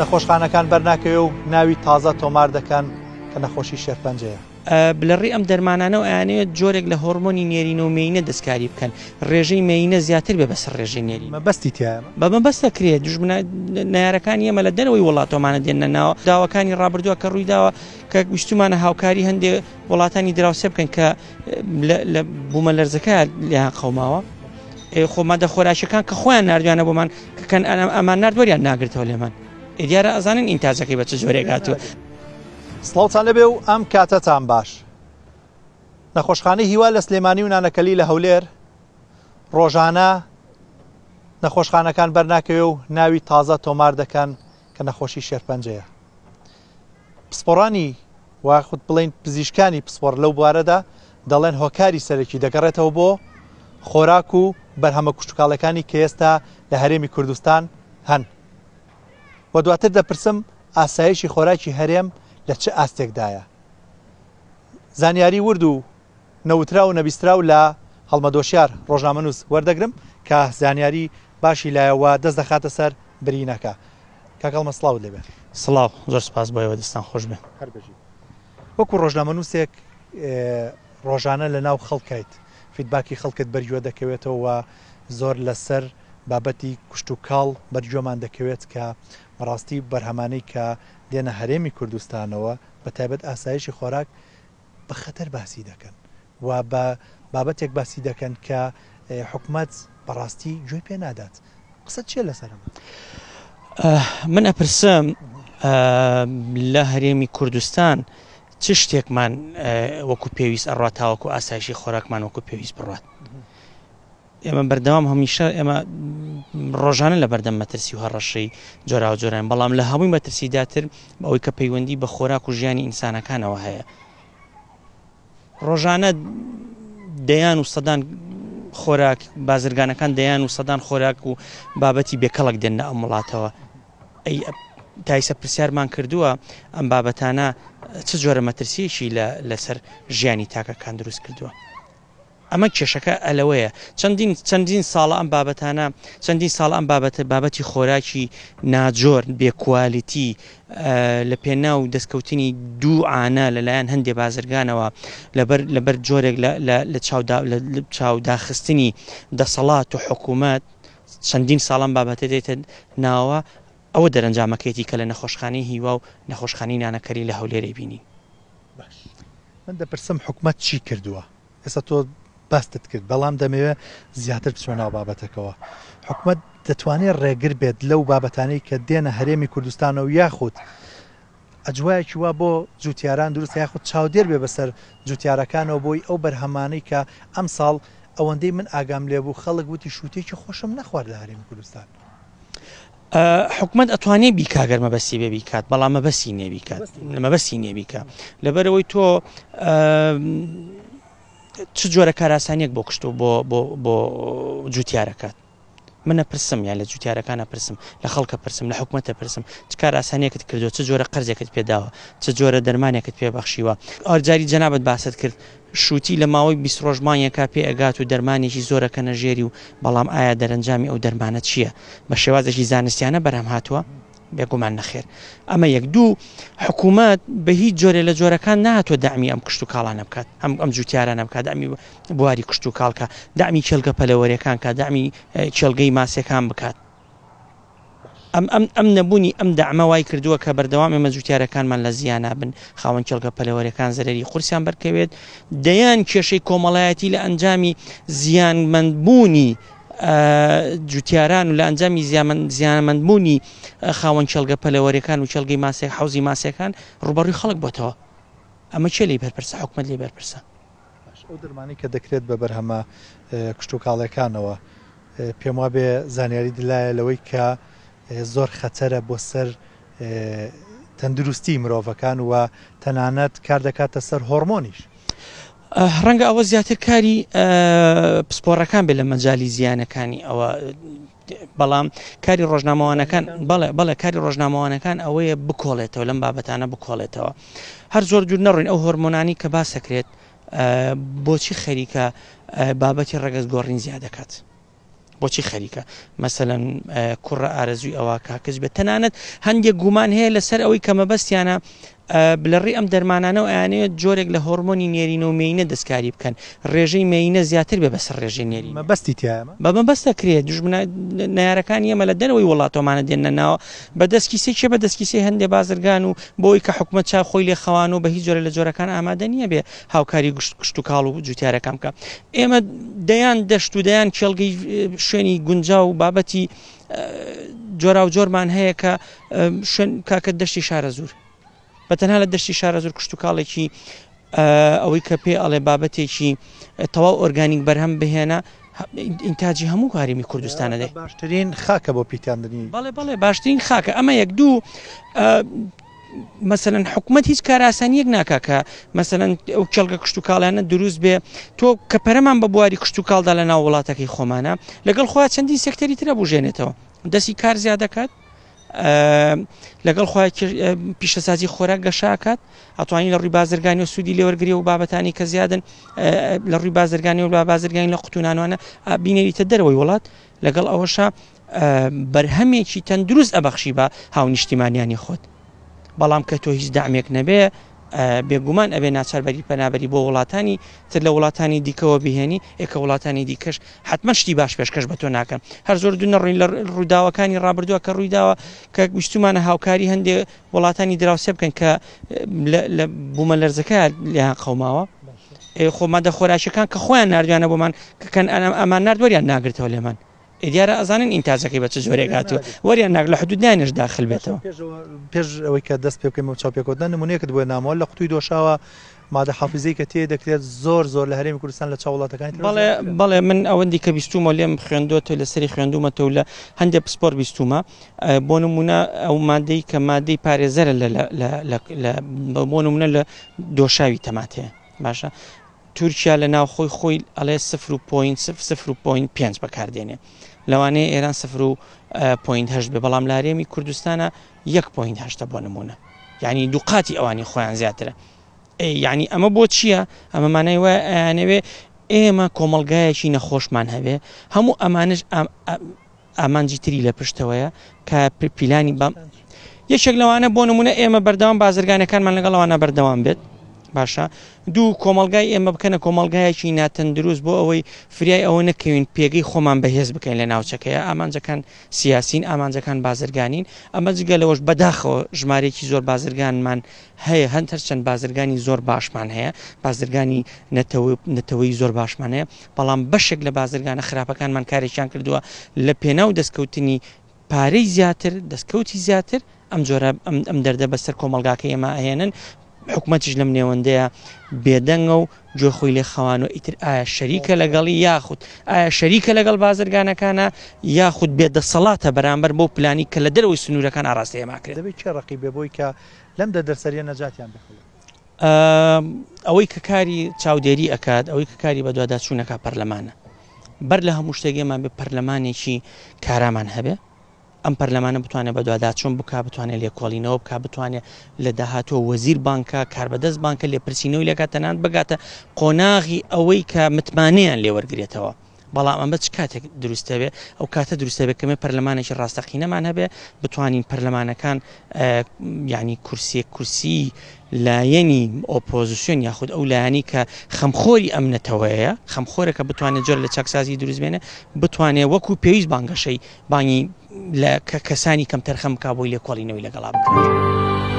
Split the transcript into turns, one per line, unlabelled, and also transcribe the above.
نەخۆشخانەکان بەرناکەوێ و ناوی تازە تۆمار دەکەن کە نەخۆشی شێرپەنجەیە
لەڕێ ئەم دەرمانانە ئەیانەوێت جۆرێک لە هۆرمۆنی نێرین و مینە دەستکاری بکەن ڕێژەی مینە زیاتر بە بەسەر ڕێژەی نێری بەستی تیا بەمە بەستە کرێت دژمنە نارەکان ئەمە لە دەرەوەی وڵاتۆمانە دێنە ناوە داواکانی ڕابردووە کە ڕوویداوە کە گوشتمانە هاوکاری هەندێ وڵاتانی دراوسێ بکەن کە لە بوومە لەرزەکە لیان قەوماوە خۆمادە خۆراشەکان کە خۆیان نردوانە بۆمان کەکەن ئەمان نردوەریان ناگرێتەوە لێمان
دیارە ئەزانین ئینتاجەکەی بە چ جۆرێکاتوە سڵاوتان لەبێ و ئەم کاتەتان باش نەخۆشخانەی هیوا لە سلێمانی و نانەکەلی لە هەولێر ڕۆژانە نەخۆشخانەکان بەرناکەوێ و ناوی تازە تۆمار دەکەن کە نەخۆشی شێرپەنجەیە پسپۆڕانی واخود بڵین پزیشکانی پسپۆر لەو بوارەدا دەڵێن هۆکاری سەرەکی دەگەڕێتەوە بۆ خۆراک و بەرهەمە کوشتتوکاڵەکانی کە ئێستا لە هەرێمی کوردستان هەن و دواتر دەپرسم ئاسایشی خۆراکی هەرێم لە چه ئاستێکدایە زانیاری ورد و نەوترا و نەبیسترا و لە هەڵمەدۆشیار ڕۆژنامەنووس وەردەگرم کە زانیاری باشی لایەوە دەست دەخاتە سەر برینەکە کاکەڵمە سلااو لێبێت
سلااو زۆر سپاس بەوە دەستان خۆش بێن
وەکو ڕۆژنامەنووسێک ڕۆژانە لە ناو خەڵکیت فیدباکی خەڵکت بەرگوێ دەکەوێتەوە زۆر لەسەر بابەتی کوشت و کاڵ بەرجۆمان دەکەوێت کە بەڕاستی بەرهەمانەی کە دێنە هەرێمی کوردستانەوە بە تایبەت ئاسایشی خۆراک بە خەتەر باسی دەکەن و بە بابەتێک باسی دەکەن کە حکومت بەڕاستی گوێ پێ نادات قسە چێ لەسەرم
من ئەپرسم لە هەرێمی کوردستان چ شتێکمان وەکو پێویست ئەڕاتاوەکو ئاسایشی خۆراکمان وەکو پێویست بڕات ئێمە بەردەوام هەمیشە ئێمە ڕۆژانە لە بەردەم مەترسی و هەڕەشەی جۆرا و جۆران بەڵام لە هەمووی مەترسی داتر ئەوەی کە پەیوەندی بە خۆراک و ژیانی ئینسانەکانەوە هەیە ڕۆژانە دەیان و سەدان خۆراک بازرگانەکان دەیان و سەدان خۆراک و بابەتی بێکەڵک دێنە ئەم وڵاتەوە ئەی تایسە پرسیارمان کردووە ئەم بابەتانە چ جۆرە مەترسیەکی لەسەر ژیانی تاکەکان دروست کردووە ئەمە کێشەکە ئەلەوەیە چەندین چەندین ساڵە ئەم بابەتانە چەندین ساڵ ئەم بابەتە بابەتی خۆراکی ناجۆر بێکوالیتی لە پێناو دەستکەوتنی دووعاە لەلایەن هەندێ بازرگانەوە لەبەر جۆرێک لە چاوداخستنی دەسەڵات و حکوومەت چەندین ساڵان بابەتە دێتن ناوە ئەوە دەرەنجامەکەیتی کە لە نەخۆشخانی هیوا و نەخۆشخانی نانەکەری لە هەولێرە بینی
من دەپرسم حکومت چی کردووە ئێستا تۆ باستت کرد بەڵام دەمەوێت زیاتر بچۆنەوە بابەتەکەەوە حکومت دەتوانێت ڕێگر بێت لەو بابەتانەی کە دێنە هەرێمی کوردستانە و یاخود ئەجوایەکی وا بۆ جوتیاران دروست یاخود چاودێر بێ بەسەر جوتیارەکانەوە بۆی ئەو بەرهەمانەی کە ئەم ساڵ ئەوەندەی من ئاگام لێبوو خەڵک وتی شووتێکی خۆشم نەخوارد لە هەرێمی کوردستان.
حکومت ئەتوانێ بیکاگەر مەبەسی بێ بیکات بەڵام مەبەسی نێبیکات مەبەسی نێبیکە لەبەرەوەی تۆ چ جۆرە کاراسانیەک بۆ کشتو بۆ جوتیارەکەات منە پرسم یان لە جوتیارەکانە پرسم لە خەڵکە پرسم لە حکوومەتە پرسم چ کاراسانیەکت کردو چ جۆرە قەرزێکت پێداوە چ جۆرە دەرمانێکت پێبەخشیوە ئارجاری جەنابەت باست کرد شووتی لە ماوەی بیست ڕۆژمانیەکە پێ ئەگات و دەرمانێکی زۆرەکە نەژێری و بەڵام ئایا دەرەنجامی ئەو دەرمانە چییە بە شێوازێکی زانستیانە بەرەم هاتووە بێگومان نەخێر ئەمە یەک دوو حکوومەت بە هیچ جۆرە لە جۆرەکان ناتۆ دامی ئەم کشت و کاڵانە بکات ئەم ئەم جووتیارانە بکات دامی بواری کشت و کاڵکە دامی چێلگە پەلەوەریەکان کە دامی چێلگەی ماسیەکان بکات ئەم ئەم ئەم نەبوونی ئەم دامە وای کردووە کە بەردەوام ئێمە جووتارەکانمان لە زیانە بن خاوەن کێلگە پەلەوەریەکان زەرری قورسیان بەرکەوێت دەیان کێشەی کۆمەڵایەتی لە ئەنجامی زیانمەندبوونی جوتیاران و لە ئەنجامی زیانمەندبوونی خاوەن چەلگە پەلەوەریەکان و چەلگەی ماسێک حوزی ماسیەکان ڕوبڕی خەڵک بۆتەوە ئەمە چێ لی بەرپرسە حکومت لی بەرپرسە
دەرمانی کە دەکرێت بە بەرهەمە کشت و کاڵەکانەوە پێم وا بێ زانیاری دلایە لەوەی کە زۆر خەتەرە بۆ سەر تەندروستی مرۆڤەکان وە تەنانەت کار دەکاتە سەر هۆرمۆنیش
ڕەنگە ئەوە زیاتر کاری پسپۆڕەکان بێ لە مەجای زیانەکانی ئەوە بەڵام کاری ڕۆژنامەوانەکان بڵێ بەڵێ کاری ڕۆژنامەوانەکان ئەوەیە بکۆڵێتەوە لەم بابەتانە بکۆڵێتەوە هەر زۆر جوور نەڕین ئەو هۆرمۆنانی کە باسەکرێت بۆچی خەریکە بابەتی ڕگەز گۆڕین زیاد دەکات. بۆچی خەریکە مەسەەن کوڕە ئارەزوی ئەوە کاکەس بێت تەنانەت هەندێک گومان هەیە لەسەر ئەوەی کەمە بەستیانە لە ڕێ ئەم دەرمانانەوە ئەیانەیە جۆرێک لە هۆرمۆنی نێرینە و مینە دەستکاری بکەن ڕێژەی مینە زیاتر بە بەسەر ڕێژی نێری بەستی بەبم بەستە کرێت نارەکان ئەمە لە دەرەوەی وڵاتۆمانە دێنەناوە بە دەستکی سێ چێ بە دەستکی سێ هەندێ بازرگان و بۆی کە حکومە چا خۆی لێ خەوان و بە هیچ جۆرە لە جۆرەکان ئامادە نییە بێ هاوکاری گشت و کاڵ و جوتیارەکەم بکە ئێمە دەیان دەشت و دەیان کێڵگەی شوێنی گونجا و بابەتی جۆرا و جۆرمان هەیە کە کاکە دەشتی شارە زوور بە تەنها لە دەشتی شارە زۆر کشت و کاڵێکی ئەوەی کە پێ ئەڵێ بابەتێکی تەواو ئۆرگانیک بەرهەم بهێنە ئینتاجی هەموو کاریمی کوردستانە دەی باشترین خاکە بۆ پیتاندنی بەڵێ بەڵێ باشترین خاکە ئەمە یەک دوو مثلەن حکوومەت هیچ کاراسانیەک ناکاکە مثلەن ئەو کێڵگە کشت و کاڵیانە دروست بێ تۆ کە پەرەمان بە بواری کشت و کاڵدا لە ناو وڵاتەکەی خۆمانە لەگەڵ خۆ چەندین سەکتەری ترە بژێنێتەوە دەستی کار زیاد دەکات لەگەڵ خخوای پیشەسازی خۆراک گەشاکات ئەتوانی لە ڕووی بازرگانی و سوودی لێوەرگری و بابەتانی کە زیادن لە ڕووی بازرگانی و بازرگانی لە قوتونانوانە بینێریتە دەرەوەی وڵات لەگەڵ ئەوەشە بەرهەمێکی تەندروست ئەبەخشی بە هاونیشتیمانیانی خۆت بەڵام کە تۆ هیچ دامێک نەبێ بێگومان ئەبێ ناچاربەری پەنابەری بۆ وڵاتانی تر لە وڵاتانی دیکەوە بهێنی ئێکە وڵاتانی دیکەش حتممە شتی باش پێشکەش بە تۆ ناکەن هەر زۆر دوونە ڕووی لە ڕووداوەکانی ڕابردووە کە ڕوویداوە کە گوشتمانە هاوکاری هەندێک وڵاتانی دراوسێ بکەن کە بوومە لەرزەکە لیان قەوماوە خۆمادە خۆراشەکان کە خۆیان نردویانە بۆمان کەکەن ئەمان نردوەریان ناگرتەوە
لێمان دیارە
ئەزانین ئینتاجەکەی بە چ جۆرێکاتوە
وەریان ناک لە حدوددانش داخل بێتەوە پێش ئەوەی کە دەست پێ بکەین و چاپێکۆدا نمونونەیەکت بۆ نامەوە لە قوتوی دۆشاوە مادە حافزەی کە تێ دەکرێت زۆر زۆر لە هەرێمی کوردستان لە چاوڵاتەکانی بەڵێ
بەڵێ من ئەوەندی کە بیستومە لێم خوێندوەوە لە سەری خوێندومەتەوە لە هەندێک پسپۆر بیستومە بۆ نمونە ئەو مادەی کە مادەی پارێزەرە بۆ نمونە لە دۆشاوی تەماتەیە باشە تورکیا لە ناوخۆی خۆی ئەڵێ سفر و پوین سفر و پوین پێنج بەکاردێنێ لەوانەیە ئێران سفر و پوینهشت بێ بەڵام لارێمی کوردستانە یەک پوینهشتە بۆ نمونە یعنی دووقاتی ئەوانی خۆیان زیاترە یعنی ئەمە بۆ چییە ئەمەمانای وایانەوێ ئێمە کۆمەلگایەکی نەخۆشمان هەبێ هەموو ئەمانش ئامانجی تری لە پشتەوەیە کە پیلانی بەم یەکێک لەوانە بۆ نمونە ئێمە بەردەوام بازرگانەکانمان لەگەڵەوەە بەردەوام بێت باشە دوو کۆمەلگای ئێمە بکەنە کۆمەلگایەکی ناتەندروست بۆ ئەوەی فریای ئەوە نەکەوین پێگەی خۆمان بەهێز بکەین لە ناوچەکەیە ئامانجەکان سیاسین ئامانجەکان بازرگانین ئەمە جگە لەوەش بەداخەوە ژمارێکی زۆر بازرگانمان هەیە هەندەر چەند بازرگانی زۆر باشمان هەیە بازرگانی نەتەوەی زۆر باشمان هەیە بەڵام بەشێک لە بازرگانە خراپەکانمان کارێکیان کردووە لە پێناو دەستکەوتنی پارەی زیاتر دەستکەوتی زیاتر ئەم جۆرە ئەم دەردە بەسەر کۆمەلگاکە ئێمە ئەهێنن حکوومەتیش لەم نێوەندەیە بێدەنگە و جۆخۆی لێ خەوان و ئیتر ئایا شەریکە لەگەڵی یاخود ئایا شەریکە لەگەڵ بازرگانەکانە یاخود بێدەسەڵاتە بەرامبەر بۆ پلانی کە لە دەرەوەی سنوورەکان ئاراستەیە
ماکرێت دەبێت چێ ڕقی بێبووی کە لەم دە دەرسەریە نەجاتیان بخڵێت
ئەوەی کە کاری چاودێری ئەکات ئەوەی کە کاری بە دوواداچوونەکە پەرلەمانە بەر لە هەموو شتێکێمان بێ پەرلەمانێکی کارامان هەبێ ئەم پەرلەمانە بتوانێت بەدوادا چۆن بک بتوانێت لێ کۆڵینەوە بک بتوانێت لە داهاتۆ وەزیر بانکە کاربەدەست بانکە لێ پرسیینەوەی لەکاتەنان بگاتە قۆناغی ئەوەی کە متمانیان لێوەرگێتەوە. بەڵام ئەمە چ کاتێک دروستە بێ ئەو کاتە دروستە بێ کەمێ پەرلەمانێکی ڕاستەقینەمان هەبێ بتوانین پەرلەمانەکان ینی کورسێک کورسی لایەنی ئۆپۆزیسیۆن یاخود ئەو لایانی کە خەمخۆری ئەمنەتەوەیە خەمخۆرەکە بتوانێت جۆر لە چاکسازی دروستبێنە بتوانێت وەکو پێویست بانگەشەی بانی لە کەسانی کەم تەرخەم کا بۆی لێ کۆڵینەوەی لەگەڵا بکات.